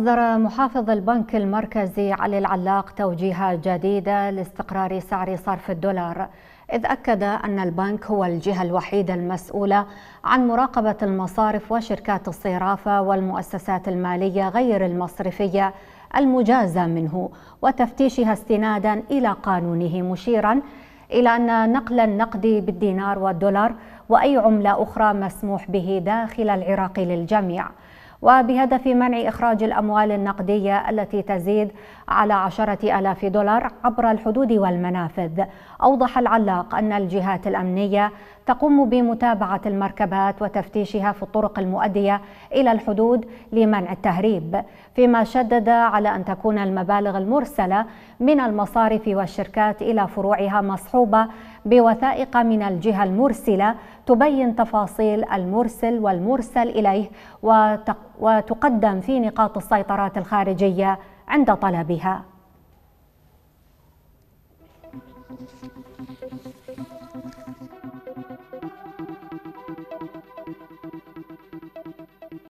أصدر محافظ البنك المركزي علي العلاق توجيهات جديدة لاستقرار سعر صرف الدولار إذ أكد أن البنك هو الجهة الوحيدة المسؤولة عن مراقبة المصارف وشركات الصرافة والمؤسسات المالية غير المصرفية المجازة منه وتفتيشها استنادا إلى قانونه مشيرا إلى أن نقل النقد بالدينار والدولار وأي عملة أخرى مسموح به داخل العراق للجميع وبهدف منع إخراج الأموال النقدية التي تزيد على عشرة ألاف دولار عبر الحدود والمنافذ أوضح العلاق أن الجهات الأمنية تقوم بمتابعة المركبات وتفتيشها في الطرق المؤدية إلى الحدود لمنع التهريب فيما شدد على أن تكون المبالغ المرسلة من المصارف والشركات إلى فروعها مصحوبة بوثائق من الجهة المرسلة تبين تفاصيل المرسل والمرسل إليه وتقدم في نقاط السيطرات الخارجية عند طلبها